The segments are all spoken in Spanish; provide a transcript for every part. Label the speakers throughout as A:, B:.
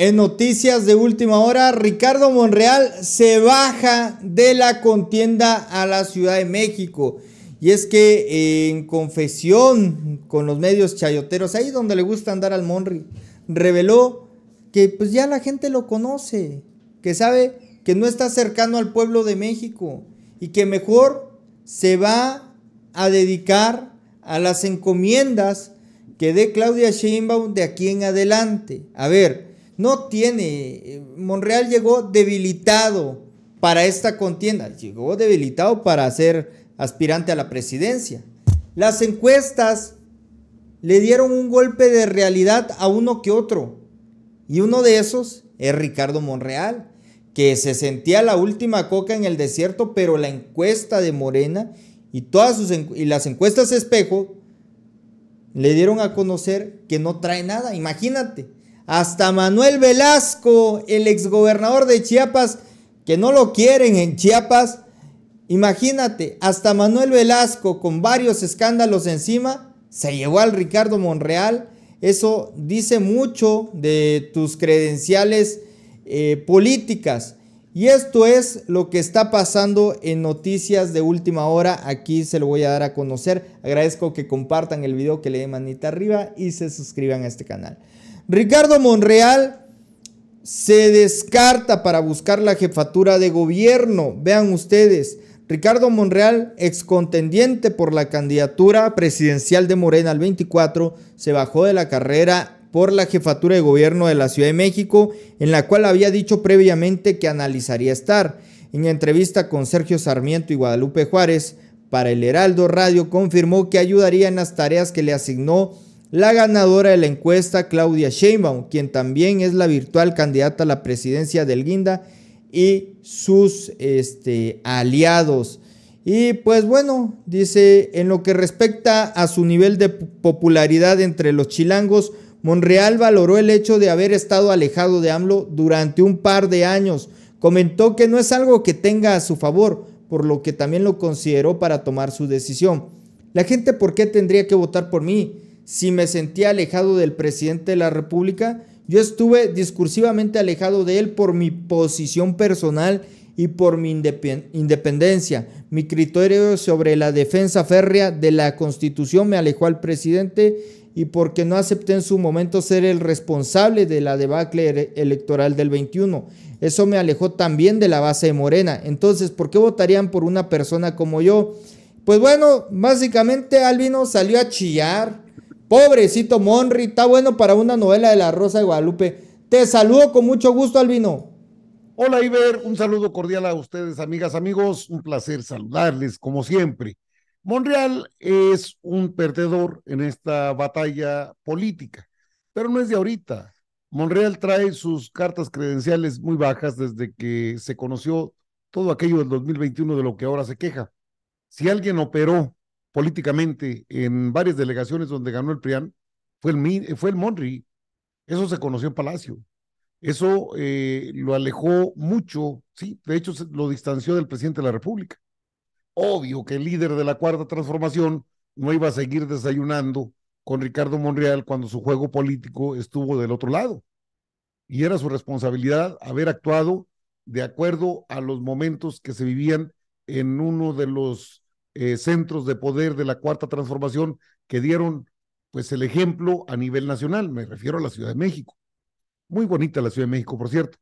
A: En noticias de última hora, Ricardo Monreal se baja de la contienda a la Ciudad de México. Y es que eh, en confesión con los medios chayoteros, ahí donde le gusta andar al Monri, reveló que pues ya la gente lo conoce, que sabe que no está cercano al pueblo de México y que mejor se va a dedicar a las encomiendas que dé Claudia Sheinbaum de aquí en adelante. A ver, no tiene. Monreal llegó debilitado para esta contienda. Llegó debilitado para ser aspirante a la presidencia. Las encuestas le dieron un golpe de realidad a uno que otro. Y uno de esos es Ricardo Monreal, que se sentía la última coca en el desierto, pero la encuesta de Morena y, todas sus y las encuestas espejo le dieron a conocer que no trae nada. Imagínate, hasta Manuel Velasco, el exgobernador de Chiapas, que no lo quieren en Chiapas. Imagínate, hasta Manuel Velasco con varios escándalos encima, se llevó al Ricardo Monreal. Eso dice mucho de tus credenciales eh, políticas. Y esto es lo que está pasando en noticias de última hora. Aquí se lo voy a dar a conocer. Agradezco que compartan el video, que le den manita arriba y se suscriban a este canal. Ricardo Monreal se descarta para buscar la jefatura de gobierno. Vean ustedes, Ricardo Monreal, excontendiente por la candidatura presidencial de Morena al 24, se bajó de la carrera por la jefatura de gobierno de la Ciudad de México, en la cual había dicho previamente que analizaría estar. En entrevista con Sergio Sarmiento y Guadalupe Juárez, para el Heraldo Radio confirmó que ayudaría en las tareas que le asignó la ganadora de la encuesta, Claudia Sheinbaum, quien también es la virtual candidata a la presidencia del Guinda y sus este, aliados. Y pues bueno, dice, en lo que respecta a su nivel de popularidad entre los chilangos, Monreal valoró el hecho de haber estado alejado de AMLO durante un par de años. Comentó que no es algo que tenga a su favor, por lo que también lo consideró para tomar su decisión. La gente, ¿por qué tendría que votar por mí? si me sentía alejado del presidente de la República, yo estuve discursivamente alejado de él por mi posición personal y por mi independencia. Mi criterio sobre la defensa férrea de la Constitución me alejó al presidente y porque no acepté en su momento ser el responsable de la debacle electoral del 21. Eso me alejó también de la base de Morena. Entonces, ¿por qué votarían por una persona como yo? Pues bueno, básicamente Albino salió a chillar, Pobrecito Monri, está bueno para una novela de La Rosa
B: de Guadalupe. Te saludo con mucho gusto, Albino. Hola, Iber, un saludo cordial a ustedes, amigas, amigos. Un placer saludarles, como siempre. Monreal es un perdedor en esta batalla política, pero no es de ahorita. Monreal trae sus cartas credenciales muy bajas desde que se conoció todo aquello del 2021 de lo que ahora se queja. Si alguien operó políticamente en varias delegaciones donde ganó el PRIAN fue el, fue el Monri. Eso se conoció en Palacio. Eso eh, lo alejó mucho, sí, de hecho lo distanció del presidente de la República. Obvio que el líder de la cuarta transformación no iba a seguir desayunando con Ricardo Monreal cuando su juego político estuvo del otro lado. Y era su responsabilidad haber actuado de acuerdo a los momentos que se vivían en uno de los eh, centros de poder de la Cuarta Transformación que dieron pues el ejemplo a nivel nacional, me refiero a la Ciudad de México. Muy bonita la Ciudad de México, por cierto.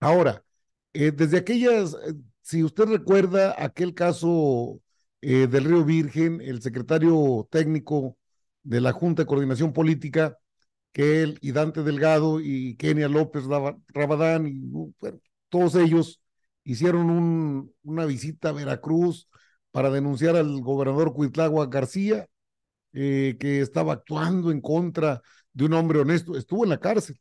B: Ahora, eh, desde aquellas, eh, si usted recuerda aquel caso del Río Virgen, el secretario técnico de la Junta de Coordinación Política, que él y Dante Delgado y Kenia López Rabadán y todos ellos hicieron una visita a Veracruz, para denunciar al gobernador Cuitlagua García, eh, que estaba actuando en contra de un hombre honesto. Estuvo en la cárcel.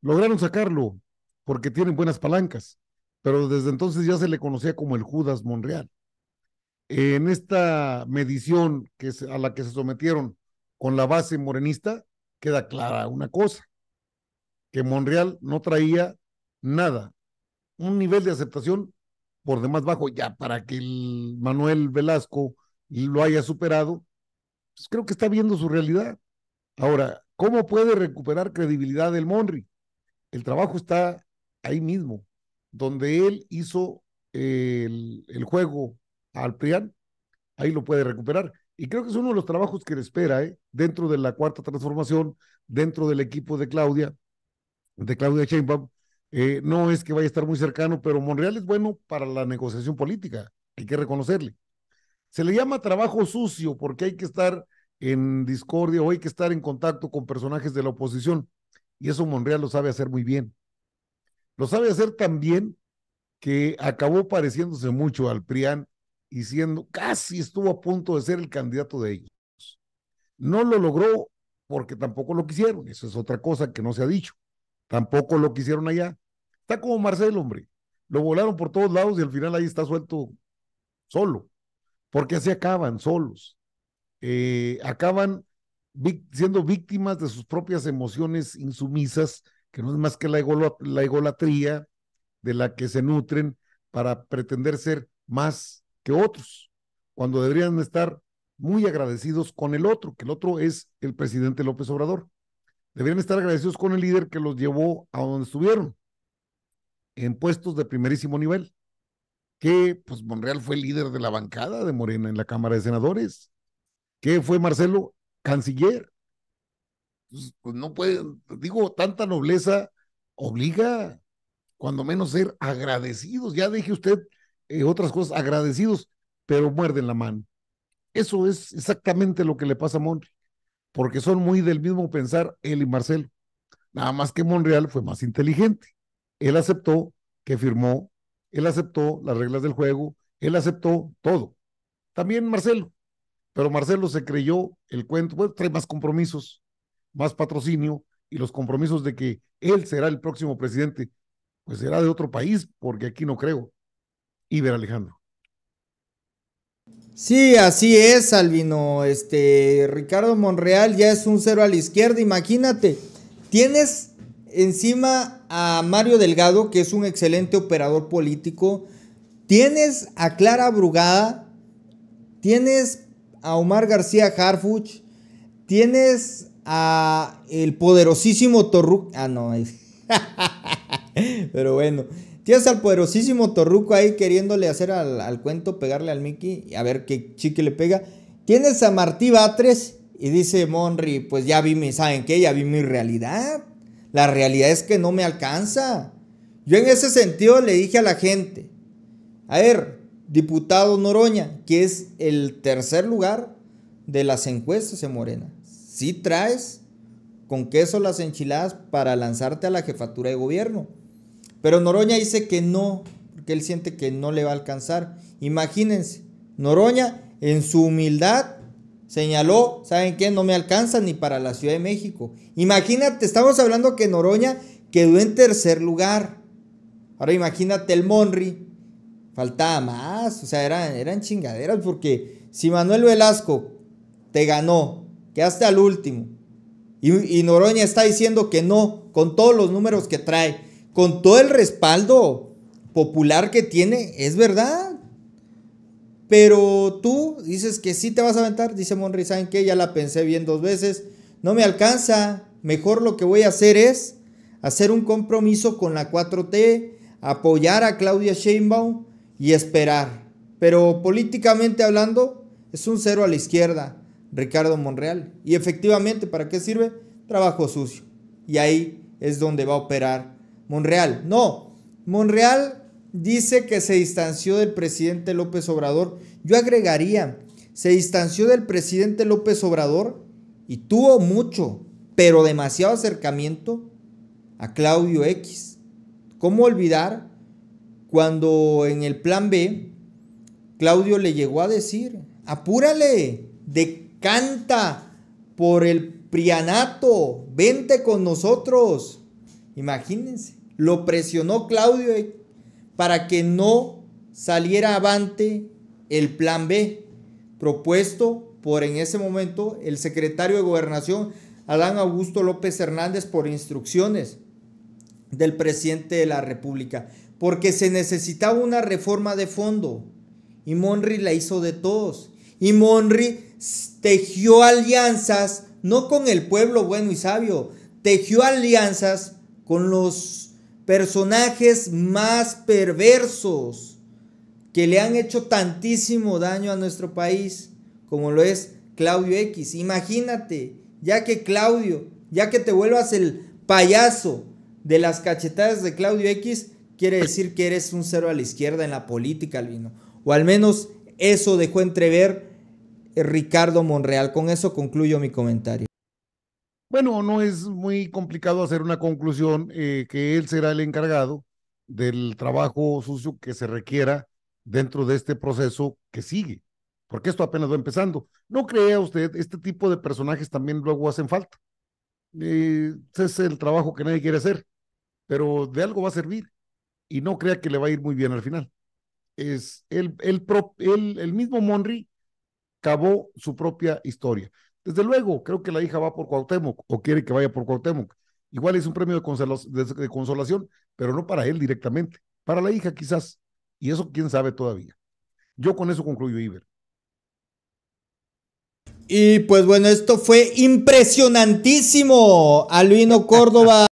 B: Lograron sacarlo porque tienen buenas palancas, pero desde entonces ya se le conocía como el Judas Monreal. En esta medición que a la que se sometieron con la base morenista, queda clara una cosa, que Monreal no traía nada, un nivel de aceptación por demás bajo, ya para que el Manuel Velasco lo haya superado, pues creo que está viendo su realidad. Ahora, ¿cómo puede recuperar credibilidad del Monri? El trabajo está ahí mismo, donde él hizo eh, el, juego al Prián, ahí lo puede recuperar. Y creo que es uno de los trabajos que le espera, ¿eh? dentro de la cuarta transformación, dentro del equipo de Claudia, de Claudia Sheinbaum, eh, no es que vaya a estar muy cercano, pero Monreal es bueno para la negociación política, hay que reconocerle. Se le llama trabajo sucio porque hay que estar en discordia o hay que estar en contacto con personajes de la oposición. Y eso Monreal lo sabe hacer muy bien. Lo sabe hacer tan bien que acabó pareciéndose mucho al PRIAN y siendo, casi estuvo a punto de ser el candidato de ellos. No lo logró porque tampoco lo quisieron, eso es otra cosa que no se ha dicho. Tampoco lo quisieron allá Está como Marcelo, hombre. Lo volaron por todos lados y al final ahí está suelto solo. Porque así acaban solos. Eh, acaban siendo víctimas de sus propias emociones insumisas, que no es más que la, la egolatría de la que se nutren para pretender ser más que otros, cuando deberían estar muy agradecidos con el otro, que el otro es el presidente López Obrador. Deberían estar agradecidos con el líder que los llevó a donde estuvieron en puestos de primerísimo nivel, que pues Monreal fue líder de la bancada de Morena en la Cámara de Senadores, que fue Marcelo canciller. Pues, pues no puede, digo, tanta nobleza obliga cuando menos ser agradecidos. Ya deje usted eh, otras cosas, agradecidos, pero muerden la mano. Eso es exactamente lo que le pasa a Monreal, porque son muy del mismo pensar él y Marcelo. Nada más que Monreal fue más inteligente él aceptó que firmó, él aceptó las reglas del juego, él aceptó todo. También Marcelo, pero Marcelo se creyó el cuento, pues trae más compromisos, más patrocinio y los compromisos de que él será el próximo presidente, pues será de otro país, porque aquí no creo. Iber Alejandro.
A: Sí, así es, Albino. Este Ricardo Monreal ya es un cero a la izquierda. Imagínate, tienes encima a Mario Delgado, que es un excelente operador político. Tienes a Clara Brugada, tienes a Omar García Harfuch, tienes a el poderosísimo Torruco. Ah, no, pero bueno. Tienes al poderosísimo Torruco ahí queriéndole hacer al, cuento, pegarle al Mickey y a ver qué chique le pega. Tienes a Martí Batres y dice Monry, pues ya vi mi, ¿saben qué? Ya vi mi realidad. La realidad es que no me alcanza. Yo en ese sentido le dije a la gente, a ver, diputado Noroña, que es el tercer lugar de las encuestas en Morena, si traes con queso las enchiladas para lanzarte a la jefatura de gobierno. Pero Noroña dice que no, porque él siente que no le va a alcanzar. Imagínense, Noroña en su humildad señaló, ¿saben qué? No me alcanza ni para la Ciudad de México. Imagínate, estamos hablando que Noroña quedó en tercer lugar. Ahora imagínate el Monri. Faltaba más, o sea, eran, chingaderas porque si Manuel Velasco te ganó, quedaste al último, y, y Noroña está diciendo que no, con todos los números que trae, con todo el respaldo popular que tiene, es verdad. Pero tú dices que sí te vas a aventar, dice Monreal, ¿saben Ya la pensé bien dos veces, no me alcanza, mejor lo que voy a hacer es hacer un compromiso con la 4T, apoyar a Claudia Sheinbaum y esperar. Pero políticamente hablando, es un cero a la izquierda, Ricardo Monreal. Y efectivamente, ¿para qué sirve? Trabajo sucio. Y ahí es donde va a operar Monreal. No, Monreal dice que se distanció del presidente López Obrador. Yo agregaría, se distanció del presidente López Obrador y tuvo mucho, pero demasiado acercamiento a Claudio X. ¿Cómo olvidar cuando en el plan B Claudio le llegó a decir, apúrale, decanta por el prianato, vente con nosotros? Imagínense, lo presionó Claudio X para que no saliera avante el plan B propuesto por en ese momento el secretario de gobernación Adán Augusto López Hernández por instrucciones del presidente de la República, porque se necesitaba una reforma de fondo y Monry la hizo de todos y Monry tejió alianzas no con el pueblo bueno y sabio, tejió alianzas con los personajes más perversos que le han hecho tantísimo daño a nuestro país, como lo es Claudio X. Imagínate, ya que Claudio, ya que te vuelvas el payaso de las cachetadas de Claudio X, quiere decir que eres un cero a la izquierda en la política, Albino. O al menos eso dejó entrever Ricardo Monreal. Con eso concluyo mi comentario.
B: Bueno, no es muy complicado hacer una conclusión eh, que él será el encargado del trabajo sucio que se requiera dentro de este proceso que sigue, porque esto apenas va empezando. No crea usted, este tipo de personajes también luego hacen falta. ese eh, es el trabajo que nadie quiere hacer, pero de algo va a servir y no crea que le va a ir muy bien al final. Es el, el, el, mismo Monry cavó su propia historia. Desde luego, creo que la hija va por Cuauhtémoc o quiere que vaya por Cuauhtémoc. Igual es un premio de, consolación, pero no para él directamente, para la hija quizás. Y eso quién sabe todavía. Yo con eso concluyo, Iber.
A: Y pues bueno, esto fue impresionantísimo. Aluino Córdoba.